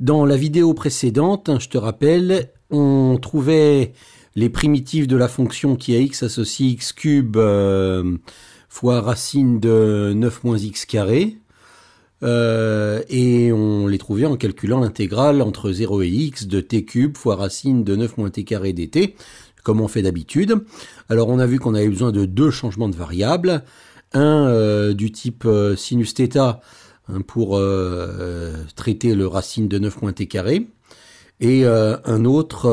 dans la vidéo précédente, hein, je te rappelle, on trouvait les primitives de la fonction qui a x associe x cube euh, fois racine de 9 moins x carré. Euh, et on les trouvait en calculant l'intégrale entre 0 et x de t cube fois racine de 9 moins t carré dt, comme on fait d'habitude. Alors on a vu qu'on avait besoin de deux changements de variables, un euh, du type sinus theta... Hein, pour euh, euh, traiter le racine de 9 moins t carré, et euh, un autre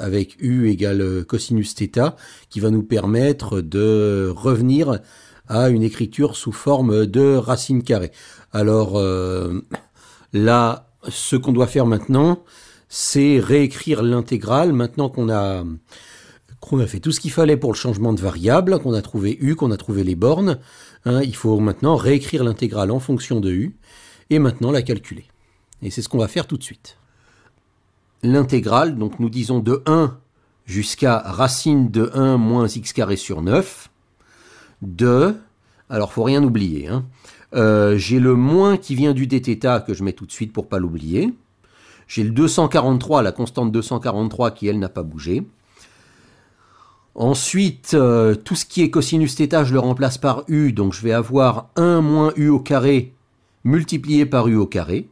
avec u égale cosinus θ qui va nous permettre de revenir à une écriture sous forme de racine carrée. Alors là, ce qu'on doit faire maintenant, c'est réécrire l'intégrale maintenant qu'on a on a fait tout ce qu'il fallait pour le changement de variable, qu'on a trouvé U, qu'on a trouvé les bornes. Hein, il faut maintenant réécrire l'intégrale en fonction de U et maintenant la calculer. Et c'est ce qu'on va faire tout de suite. L'intégrale, donc nous disons de 1 jusqu'à racine de 1 moins x carré sur 9, de, alors faut rien oublier, hein. euh, j'ai le moins qui vient du dθ que je mets tout de suite pour ne pas l'oublier, j'ai le 243, la constante 243 qui elle n'a pas bougé, Ensuite, euh, tout ce qui est cosinus θ, je le remplace par u, donc je vais avoir 1 moins u au carré multiplié par u au carré.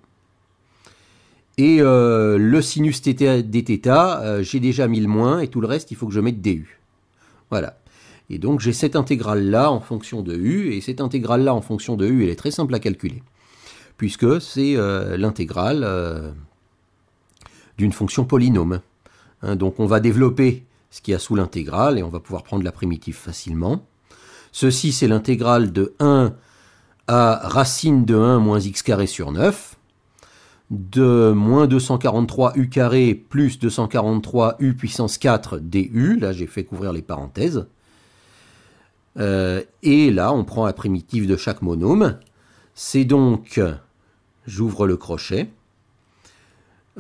Et euh, le sinus θ dθ, euh, j'ai déjà mis le moins, et tout le reste, il faut que je mette du. Voilà. Et donc j'ai cette intégrale-là en fonction de u, et cette intégrale-là en fonction de u, elle est très simple à calculer, puisque c'est l'intégrale d'une fonction polynôme. Hein. donc on va développer ce y a sous l'intégrale, et on va pouvoir prendre la primitive facilement. Ceci, c'est l'intégrale de 1 à racine de 1 moins x carré sur 9, de moins 243 u carré plus 243 u puissance 4 du, là j'ai fait couvrir les parenthèses, euh, et là on prend la primitive de chaque monôme, c'est donc, j'ouvre le crochet,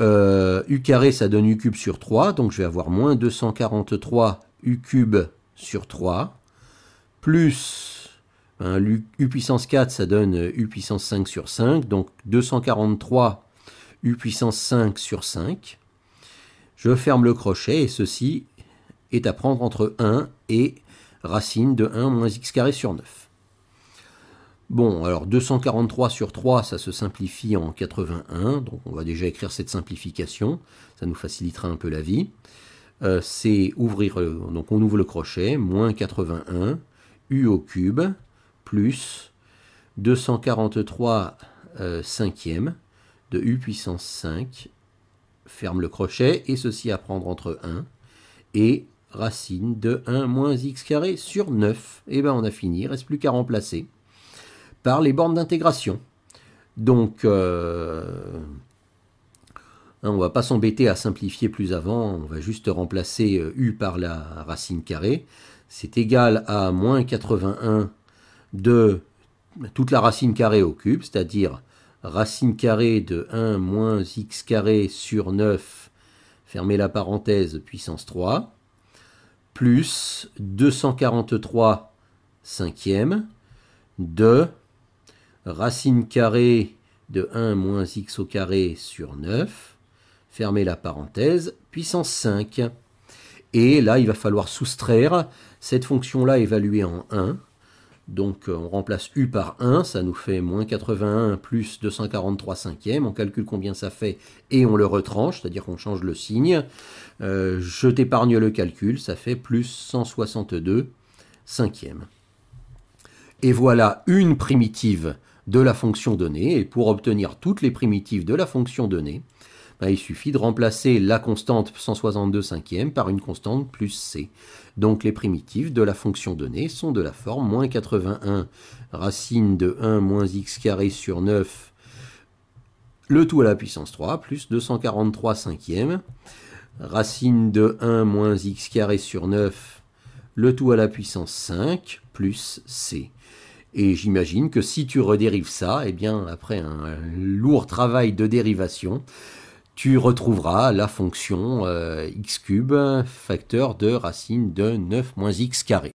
euh, U carré, ça donne U cube sur 3, donc je vais avoir moins 243 U cube sur 3, plus hein, U puissance 4, ça donne euh, U puissance 5 sur 5, donc 243 U puissance 5 sur 5. Je ferme le crochet et ceci est à prendre entre 1 et racine de 1 moins x carré sur 9. Bon, alors 243 sur 3, ça se simplifie en 81, donc on va déjà écrire cette simplification, ça nous facilitera un peu la vie. Euh, c'est ouvrir, euh, donc on ouvre le crochet, moins 81, u au cube, plus 243 euh, cinquième de u puissance 5, ferme le crochet, et ceci à prendre entre 1 et racine de 1 moins x carré sur 9. Et eh bien on a fini, il reste plus qu'à remplacer par les bornes d'intégration. Donc, euh, hein, on ne va pas s'embêter à simplifier plus avant, on va juste remplacer euh, U par la racine carrée. C'est égal à moins 81 de toute la racine carrée au cube, c'est-à-dire racine carrée de 1 moins x carré sur 9, fermez la parenthèse, puissance 3, plus 243 cinquième de racine carrée de 1 moins x au carré sur 9, fermez la parenthèse, puissance 5. Et là, il va falloir soustraire cette fonction-là évaluée en 1. Donc on remplace u par 1, ça nous fait moins 81 plus 243 cinquièmes. On calcule combien ça fait et on le retranche, c'est-à-dire qu'on change le signe. Euh, je t'épargne le calcul, ça fait plus 162 cinquièmes. Et voilà une primitive de la fonction donnée, et pour obtenir toutes les primitives de la fonction donnée, bah, il suffit de remplacer la constante 162 cinquième par une constante plus c. Donc les primitives de la fonction donnée sont de la forme moins 81 racine de 1 moins x carré sur 9, le tout à la puissance 3, plus 243 cinquième, racine de 1 moins x carré sur 9, le tout à la puissance 5, plus c. Et j'imagine que si tu redérives ça, eh bien, après un lourd travail de dérivation, tu retrouveras la fonction euh, x cube facteur de racine de 9 moins x carré.